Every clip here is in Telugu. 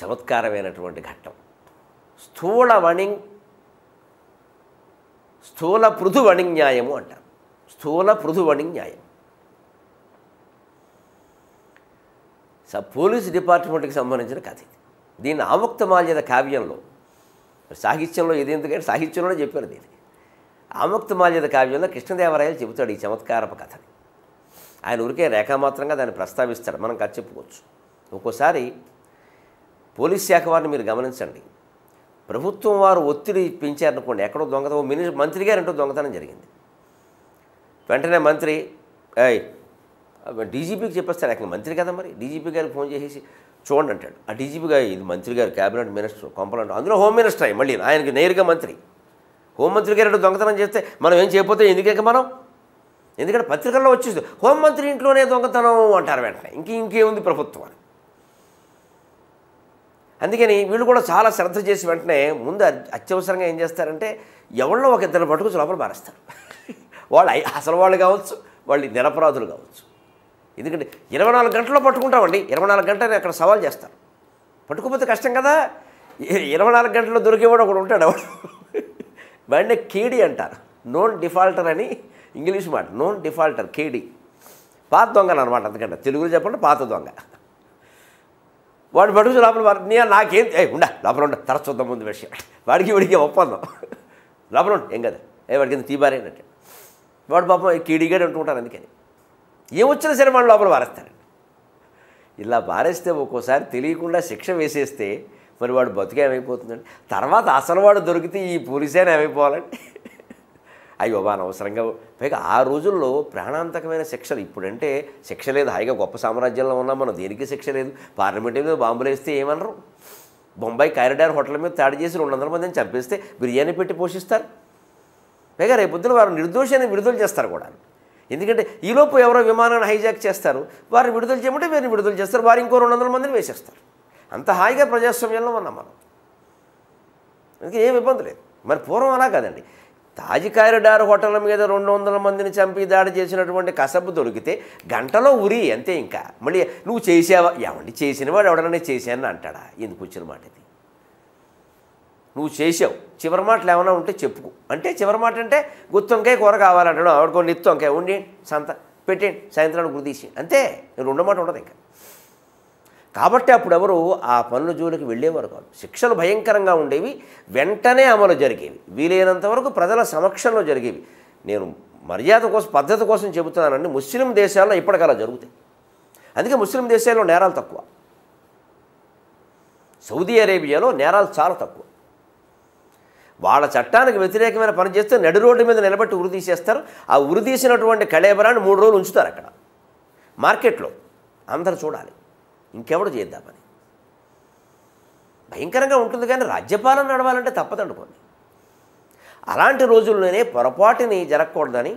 చమత్కారమైనటువంటి ఘట్టం స్థూల వణింగ్ స్థూల పృథు న్యాయము అంటారు స్థూల పృథు న్యాయం స పోలీస్ డిపార్ట్మెంట్కి సంబంధించిన కథ ఇది దీన్ని ఆముక్తమాల్యద కావ్యంలో సాహిత్యంలో ఇది ఎందుకంటే సాహిత్యంలోనే చెప్పారు దీన్ని ఆముక్తమాల్యద కావ్యంలో కృష్ణదేవరాయలు చెబుతాడు ఈ చమత్కారపు కథని ఆయన ఊరికే రేఖామాత్రంగా దాన్ని ప్రస్తావిస్తాడు మనం కథ చెప్పుకోవచ్చు ఒక్కోసారి పోలీస్ శాఖ వారిని మీరు గమనించండి ప్రభుత్వం వారు ఒత్తిడి పెంచారనుకోండి ఎక్కడో దొంగత మిని మంత్రి గారు ఏంటో దొంగతనం జరిగింది వెంటనే మంత్రి డీజీపీకి చెప్పేస్తారు అక్కడ మంత్రి కదా మరి డీజీపీ గారికి ఫోన్ చేసేసి చూడండి అంటాడు ఆ డీజీపీ గారు ఇది మంత్రి గారు క్యాబినెట్ మినిస్టర్ కొంపలంటారు అందులో హోమ్ మినిస్టర్ అయ్యి మళ్ళీ ఆయనకి నేరుగా మంత్రి హోంమంత్రి గారు దొంగతనం చేస్తే మనం ఏం చేయకపోతే ఎందుకంటే మనం ఎందుకంటే పత్రికల్లో వచ్చేస్తుంది హోంమంత్రి ఇంట్లోనే దొంగతనం అంటారు వెంటనే ఇంక ఇంకేముంది ప్రభుత్వం అని అందుకని వీళ్ళు కూడా చాలా శ్రద్ధ చేసి వెంటనే ముందు అత్యవసరంగా ఏం చేస్తారంటే ఎవరినో ఒక ఇద్దరు పట్టుకొచ్చి లోపల మారేస్తారు వాళ్ళు అసలు వాళ్ళు కావచ్చు వాళ్ళు నిరపరాధులు కావచ్చు ఎందుకంటే ఇరవై నాలుగు గంటల్లో పట్టుకుంటామండి ఇరవై నాలుగు గంటలు అక్కడ సవాల్ చేస్తారు పట్టుకోకపోతే కష్టం కదా ఇరవై నాలుగు గంటల్లో దొరికేవాడు ఒకడు ఉంటాడు ఎవడు వాడిని కేడీ అంటారు నోన్ డిఫాల్టర్ అని ఇంగ్లీష్ మాట నోన్ డిఫాల్టర్ కేడీ పాత దొంగలు అనమాట అందుకంటే తెలుగులో చెప్పండి పాత దొంగ వాడు పడుకు లోపల నీ నాకేం ఉండా లోపల ఉండ తరచు చూద్దాం ముందు విషయం వాడికి వాడికి ఒప్పందం లోపల ఉండు ఏం కదా ఏ వాడికి ఎంత తీబారేనట్టు వాడు పాపం కీడిగాడు అంటుకుంటారు అందుకని ఏమొచ్చినా సరే వాడు లోపల వారేస్తారండి ఇలా వారేస్తే ఒక్కోసారి తెలియకుండా శిక్ష వేసేస్తే మరి వాడు బతుకేమైపోతుందండి తర్వాత అసలు వాడు దొరికితే ఈ పోలీసేనా ఏమైపోవాలండి అయ్యో అవసరంగా పైగా ఆ రోజుల్లో ప్రాణాంతకమైన శిక్షలు ఇప్పుడంటే శిక్ష లేదు హాయిగా గొప్ప సామ్రాజ్యంలో ఉన్నాం మనం దేనికి శిక్ష లేదు పార్లమెంట్ మీద బాంబులు వేస్తే ఏమనరు బొంబాయి కారిడార్ హోటల్ మీద తాడు చేసి రెండు వందల మందిని చంపేస్తే బిర్యానీ పెట్టి పోషిస్తారు పైగా రేపొద్దున వారు నిర్దోషాన్ని విడుదల చేస్తారు కూడా ఎందుకంటే ఈలోపు ఎవరో విమానాన్ని హైజాక్ చేస్తారు వారిని విడుదల చేయమంటే వీరిని విడుదల చేస్తారు వారు ఇంకో రెండు వందల మందిని వేసేస్తారు అంత హాయిగా ప్రజాస్వామ్యంలో ఉన్నాం మనం అందుకే ఏం ఇబ్బంది లేదు మరి పూర్వం అలా కాదండి తాజ్ హోటల్ మీద రెండు వందల మందిని చంపి దాడి చేసినటువంటి కసబు దొరికితే గంటలో ఉరి అంతే ఇంకా మళ్ళీ నువ్వు చేసావా ఏమండి చేసినవాడు ఎవడనే చేశాను అంటాడా ఎందుకు వచ్చిన మాట ఇది నువ్వు చేసావు చివరి మాటలు ఏమైనా ఉంటే చెప్పుకో అంటే చివరి మాట అంటే గుత్తొంకాయ కూర కావాలంటాడు ఆవిడకో నెత్తు వంకాయ ఉండి సంత పెట్టేయండి సాయంత్రానికి గురి తీసి అంతే రెండో మాట ఉండదు ఇంకా కాబట్టి అప్పుడు ఎవరు ఆ పనుల జోలికి వెళ్ళేవారు కాదు శిక్షలు భయంకరంగా ఉండేవి వెంటనే అమలు జరిగేవి వీలైనంత వరకు ప్రజల సమక్షంలో జరిగేవి నేను మర్యాద కోసం పద్ధతి కోసం చెబుతున్నానండి ముస్లిం దేశాల్లో ఇప్పటికలా జరుగుతాయి అందుకే ముస్లిం దేశాల్లో నేరాలు తక్కువ సౌదీ అరేబియాలో నేరాలు చాలా తక్కువ వాళ్ళ చట్టానికి వ్యతిరేకమైన పని చేస్తే నడి రోడ్డు మీద నిలబెట్టి ఉరి తీసేస్తారు ఆ ఉరి తీసినటువంటి కళేబరాన్ని మూడు రోజులు ఉంచుతారు అక్కడ మార్కెట్లో అందరు చూడాలి ఇంకెవడు చేద్దామని భయంకరంగా ఉంటుంది కానీ రాజ్యపాలన నడవాలంటే తప్పదండి అలాంటి రోజుల్లోనే పొరపాటుని జరగకూడదని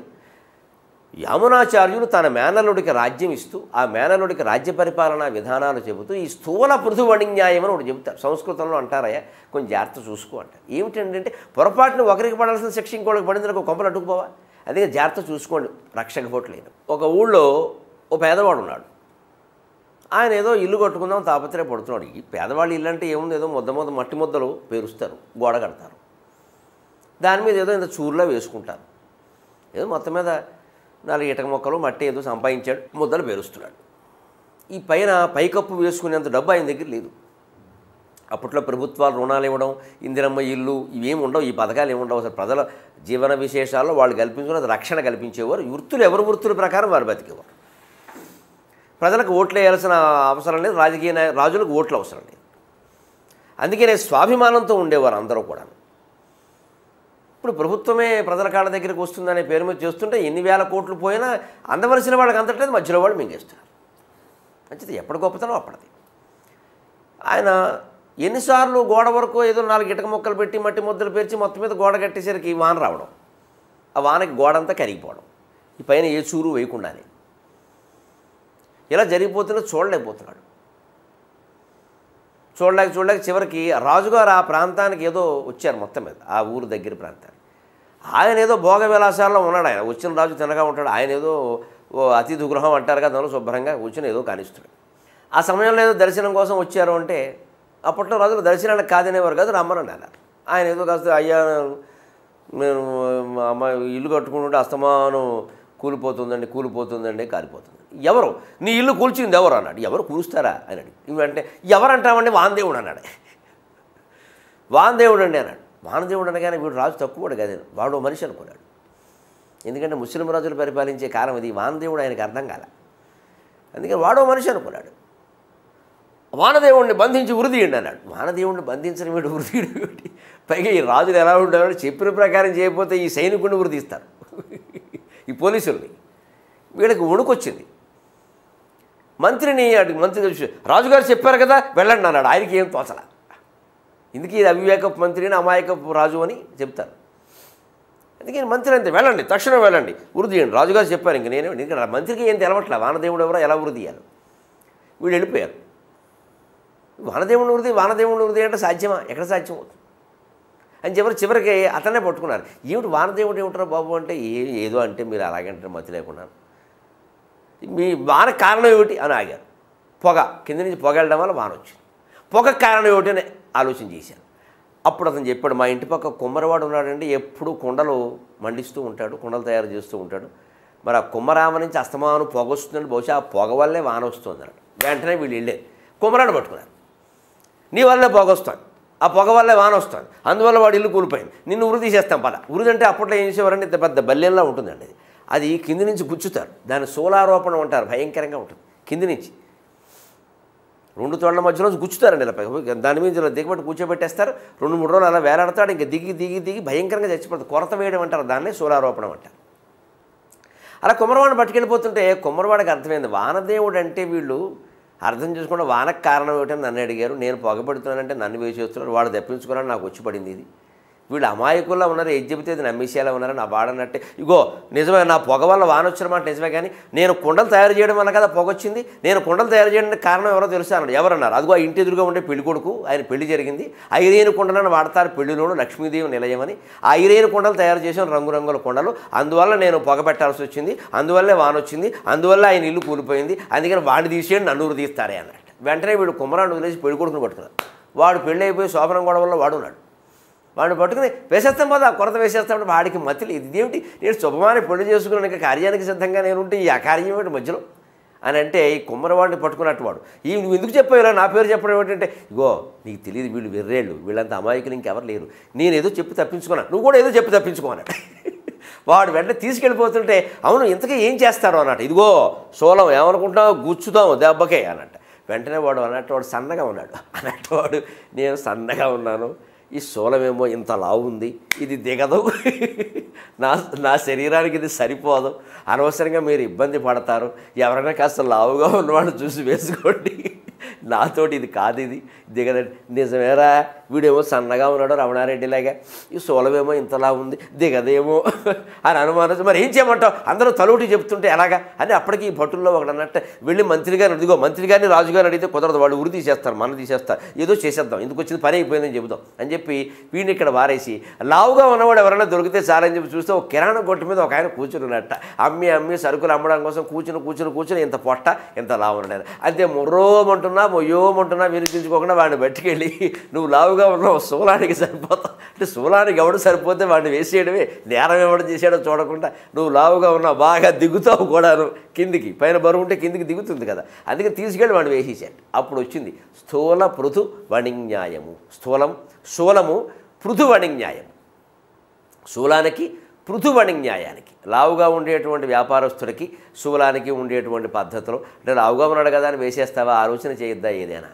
యామునాచార్యులు తన మేనలుడికి రాజ్యం ఇస్తూ ఆ మేనలుడికి రాజ్య పరిపాలనా విధానాలు చెబుతూ ఈ స్థూల పృథువణి న్యాయం అని ఒకటి చెబుతారు సంస్కృతంలో అంటారయ్యా కొంచెం జాగ్రత్త చూసుకో అంటారు ఏమిటంటే పొరపాటును ఒకరికి పడాల్సిన శిక్ష ఇంకోటికి పడింది కొంపలు అడ్డుకుపోవా అందుకే జాగ్రత్త చూసుకోండి రక్షకపోవట్లేదు ఒక ఊళ్ళో ఓ పేదవాడు ఉన్నాడు ఆయన ఏదో ఇల్లు కట్టుకుందాం పడుతున్నాడు ఈ పేదవాళ్ళు ఇల్లు అంటే ఏముంది ఏదో ముద్ద మొద్ద మట్టి ముద్దలు పేరుస్తారు గోడ కడతారు దాని మీద ఏదో ఇంత చూరులా వేసుకుంటారు ఏదో మొత్తం మీద నాలుగు ఇటక మొక్కలు మట్టి ఏదో సంపాదించాడు ముద్దలు పేరుస్తున్నాడు ఈ పైన పైకప్పు వేసుకునేంత డబ్బు ఆయన దగ్గర లేదు అప్పట్లో ప్రభుత్వాలు రుణాలు ఇవ్వడం ఇందిరమ్మ ఇల్లు ఇవేమి ఉండవు ఈ పథకాలు ఏమి ఉండవు అసలు ప్రజల జీవన విశేషాల్లో వాళ్ళు కల్పించుకున్న రక్షణ కల్పించేవారు వృత్తులు ఎవరి వృత్తుల ప్రకారం వారు బతికేవారు ప్రజలకు ఓట్లు వేయాల్సిన అవసరం లేదు రాజకీయ రాజులకు ఓట్లు అవసరం లేదు నేను స్వాభిమానంతో ఉండేవారు అందరూ కూడా ఇప్పుడు ప్రభుత్వమే ప్రజల కాళ్ళ దగ్గరికి వస్తుందనే పేరు మీద చేస్తుంటే ఎన్ని వేల కోట్లు పోయినా అందవలసిన వాళ్ళకి అందట్లేదు మధ్యలో వాళ్ళు చేస్తున్నారు మంచిది ఎప్పటి గొప్పతనం అప్పటిది ఆయన ఎన్నిసార్లు గోడ వరకు ఏదో నాలుగు ఇటక మొక్కలు పెట్టి మట్టి ముద్దలు పేర్చి మొత్తం మీద గోడ కట్టేసరికి వాన రావడం ఆ వానకి గోడంతా కరిగిపోవడం ఈ పైన ఏ చూరు వేయకుండానే ఇలా జరిగిపోతున్నా చూడలేకపోతున్నాడు చూడలేక చూడలేక చివరికి రాజుగారు ఆ ప్రాంతానికి ఏదో వచ్చారు మొత్తం మీద ఆ ఊరు దగ్గర ప్రాంతానికి ఆయన ఏదో భోగ విలాసాల్లో ఉన్నాడు ఆయన వచ్చిన రాజు తినగా ఉంటాడు ఆయన ఏదో అతిథి గృహం అంటారు కదా దానిలో శుభ్రంగా వచ్చిన ఏదో కానిస్తాడు ఆ సమయంలో ఏదో దర్శనం కోసం వచ్చారు అంటే అప్పట్లో రాజులు దర్శనానికి కాదనేవారు కాదు రమ్మని అన్నారు ఆయన ఏదో కాస్త అయ్యా నేను అమ్మాయి ఇల్లు కట్టుకుంటుంటే అస్తమానం కూలిపోతుందండి కూలిపోతుందండి కాలిపోతుంది ఎవరు నీ ఇల్లు కూల్చింది ఎవరు అన్నాడు ఎవరు కూలుస్తారా అడిగి ఇవంటే ఎవరంటామంటే వాందేవుడు అన్నాడు వాందేవుడు అండి అన్నాడు వానదేవుడు అనగానే వీడు రాజు తక్కువడు కదా వాడు మనిషి అనుకున్నాడు ఎందుకంటే ముస్లిం రాజులు పరిపాలించే కాలం ఇది వానదేవుడు ఆయనకు అర్థం కాల అందుకని వాడో మనిషి అనుకున్నాడు వానదేవుడిని బంధించి ఉరిదీయండి అన్నాడు వానదేవుడిని బంధించిన వీడు ఉరిదీయడు పైగా ఈ రాజులు ఎలా ఉండేవాడు చెప్పిన ప్రకారం చేయకపోతే ఈ సైనికుడిని వృధిస్తారు ఈ పోలీసుల్ని వీళ్ళకి వణుకొచ్చింది మంత్రిని మంత్రి రాజుగారు చెప్పారు కదా వెళ్ళండి అన్నాడు ఆయనకి ఏం తోచల ఇందుకే ఇది అవివేకపు మంత్రిని అమాయకపు రాజు అని చెప్తారు అందుకే మంత్రి అంతే వెళ్ళండి తక్షణం వెళ్ళండి వృద్ధియండి రాజుగారు చెప్పారు ఇంక నేనే ఇంకా మంత్రికి ఏం తెలవట్లే వానదేవుడు ఎవరో ఎలా ఉరిదీయాలి వీళ్ళు వెళ్ళిపోయారు వానదేవుని వృద్ధి వానదేవుని వృద్ధి అంటే సాధ్యమా ఎక్కడ సాధ్యం అవుతుంది అని చివరి చివరికి అతనే పట్టుకున్నారు ఏమిటి వానదేవుడు ఏమిటారు బాబు అంటే ఏదో అంటే మీరు అలాగంటారు మతి లేకున్నాను మీ వాన కారణం ఏమిటి అని ఆగారు పొగ కింద నుంచి పొగ వెళ్ళడం వల్ల వాన వచ్చింది పొగ కారణం ఏమిటి అని ఆలోచన చేశాను అప్పుడు అతను చెప్పాడు మా ఇంటి పక్క కుమ్మరవాడు ఉన్నాడండి ఎప్పుడు కుండలు మండిస్తూ ఉంటాడు కుండలు తయారు చేస్తూ ఉంటాడు మరి ఆ కుమ్మరామ నుంచి అస్తమానం పొగ వస్తుందండి బహుశా ఆ పొగ వల్లే వాన వస్తుంది అన్నాడు వెంటనే వీళ్ళు వెళ్ళారు కుమ్మరాడు పట్టుకున్నారు నీ వల్లే పొగ వస్తాను ఆ పొగ వల్లే వాన వస్తుంది అందువల్ల వాడు ఇల్లు కూలిపోయింది నిన్ను ఉరి తీసేస్తాం పద ఉరిదంటే అప్పట్లో ఏం చేసేవారంటే ఇంత పెద్ద బల్లెల్లా ఉంటుందండి అది కింది నుంచి గుచ్చుతారు దాన్ని శూలారోపణం అంటారు భయంకరంగా ఉంటుంది కింది నుంచి రెండు తోళ్ల మధ్యలో గుచ్చుతారండి ఇలా దాని మీద దిగబట్టి కూర్చోబెట్టేస్తారు రెండు మూడు రోజులు అలా వేలాడతాడు ఇంకా దిగి దిగి దిగి భయంకరంగా చచ్చిపోతుంది కొరత వేయడం అంటారు దాన్ని శూలారోపణం అంటారు అలా కుమ్మరవాడిని పట్టుకెళ్ళిపోతుంటే కుమ్మరవాడికి అర్థమైంది వానదేవుడు అంటే వీళ్ళు అర్థం చేసుకుంటే వానకు కారణం ఏమిటని నన్ను అడిగారు నేను పొగబెడుతున్నానంటే నన్ను వేసి వస్తున్నాడు వాడు తప్పించుకోవాలని నాకు వచ్చి పడింది ఇది వీళ్ళు అమాయకుల్లో ఉన్నారు ఏది చెబితే నమ్మేసేలా ఉన్నారు నా వాడనట్టే ఇగో నిజమే నా పొగ వల్ల వాన మాట నిజమే కానీ నేను కుండలు తయారు చేయడం వల్ల కదా పొగ వచ్చింది నేను కుండలు తయారు చేయడానికి కారణం ఎవరో తెలుసా అన్నాడు ఎవరన్నారు అదిగో ఇంటి ఎదురుగా ఉండే పెళ్లి కొడుకు ఆయన పెళ్లి జరిగింది ఐరేను కుండలను వాడతారు పెళ్లిలోను లక్ష్మీదేవి నిలయమని ఆ ఐరేను కుండలు తయారు చేసిన రంగురంగుల కుండలు అందువల్ల నేను పొగ పెట్టాల్సి వచ్చింది అందువల్లే వాన వచ్చింది అందువల్ల ఆయన ఇల్లు కూలిపోయింది అందుకని వాడిని తీసేయండి నన్నూరు తీస్తారే అన్నట్టు వెంటనే వీడు కుమరాన్ని వదిలేసి పెళ్లి కొడుకుని పట్టుకున్నాడు వాడు పెళ్ళి అయిపోయి శోభనం గొడవల్లో వాడున్నాడు వాడిని పట్టుకుని వేసేస్తాం పోదా కొరత వేసేస్తామంటే వాడికి మతి లేదు ఇదేమిటి నేను శుభమాన్ని పెళ్లి చేసుకున్నాక కార్యానికి సిద్ధంగా నేను ఉంటే ఈ అకార్యం ఏమిటి మధ్యలో అని అంటే ఈ కుమ్మరవాడిని వాడు ఈ నువ్వు ఎందుకు చెప్పావు నా పేరు చెప్పడం ఏంటంటే ఇగో నీకు తెలియదు వీళ్ళు వెర్రేళ్ళు వీళ్ళంత అమాయకులు ఇంకెవరు లేరు నేను ఏదో చెప్పి తప్పించుకున్నాను నువ్వు కూడా ఏదో చెప్పి తప్పించుకోన్నాడు వాడు వెంటనే తీసుకెళ్ళిపోతుంటే అవును ఇంతకీ ఏం చేస్తారో అన్నట్టు ఇదిగో సోలం ఏమనుకుంటున్నావు గుచ్చుతాం దెబ్బకే అనట వెంటనే వాడు అన్నట్టు వాడు సన్నగా ఉన్నాడు అన్నట్టు వాడు నేను సన్నగా ఉన్నాను ఈ శూలమేమో ఇంత లావుంది ఇది దిగదు నా నా శరీరానికి ఇది సరిపోదు అనవసరంగా మీరు ఇబ్బంది పడతారు ఎవరైనా కాస్త లావుగా ఉన్నవాడు చూసి వేసుకోండి నాతోటి ఇది కాదు ఇది దిగదండి నిజమేరా వీడేమో సన్నగా ఉన్నాడు రమణారెడ్డిలాగా ఈ సోలవేమో ఇంతలా ఉంది దిగదేమో అని అనుమానం మరి ఏం చేయమంటావు అందరూ తలుగుటి చెప్తుంటే ఎలాగా అని అప్పటికి ఈ భటుల్లో ఒకడు అన్నట్టు వెళ్ళి మంత్రి గారిని అడిగో మంత్రి గారిని రాజుగారిని అడిగితే కుదరదు వాళ్ళు ఉరి తీసేస్తారు మన తీసేస్తారు ఏదో చేసేద్దాం ఎందుకు వచ్చింది పని అయిపోయిందని చెబుదాం అని చెప్పి వీడిని ఇక్కడ వారేసి లావుగా ఉన్నవాడు ఎవరైనా దొరికితే చాలని చెప్పి చూస్తే ఒక కిరాణా కొట్టు మీద ఒక ఆయన కూర్చున్నట్ట అమ్మి అమ్మి సరుకులు అమ్మడం కోసం కూర్చుని కూర్చుని కూర్చుని ఇంత పొట్ట ఇంత లావు ఉన్నాడు అంతే మొర్రోమంటున్నా మొయ్యోమంటున్నా వినిపించుకోకుండా వాడిని బట్టికెళ్ళి నువ్వు లావు లావుగా ఉన్నావు శూలానికి సరిపోతావు అంటే శూలానికి ఎవడు సరిపోతే వాడిని వేసేయడమే నేరం ఎవడు చేసాడో చూడకుండా నువ్వు లావుగా ఉన్నావు బాగా దిగుతావు కూడాను కిందికి పైన బరువు ఉంటే కిందికి దిగుతుంది కదా అందుకే తీసుకెళ్ళి వాడిని వేసేసాడు అప్పుడు వచ్చింది స్థూల పృథు వణిన్యాయము స్థూలం శూలము పృథు వణిన్యాయం శూలానికి పృథు న్యాయానికి లావుగా ఉండేటువంటి వ్యాపారస్తుడికి శూలానికి ఉండేటువంటి పద్ధతులు అంటే లావుగా ఉన్నాడు కదా అని వేసేస్తావా ఆలోచన చేయొద్దా ఏదైనా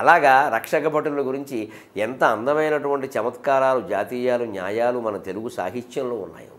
అలాగా రక్షక భటుల గురించి ఎంత అందమైనటువంటి చమత్కారాలు జాతీయాలు న్యాయాలు మన తెలుగు సాహిత్యంలో ఉన్నాయో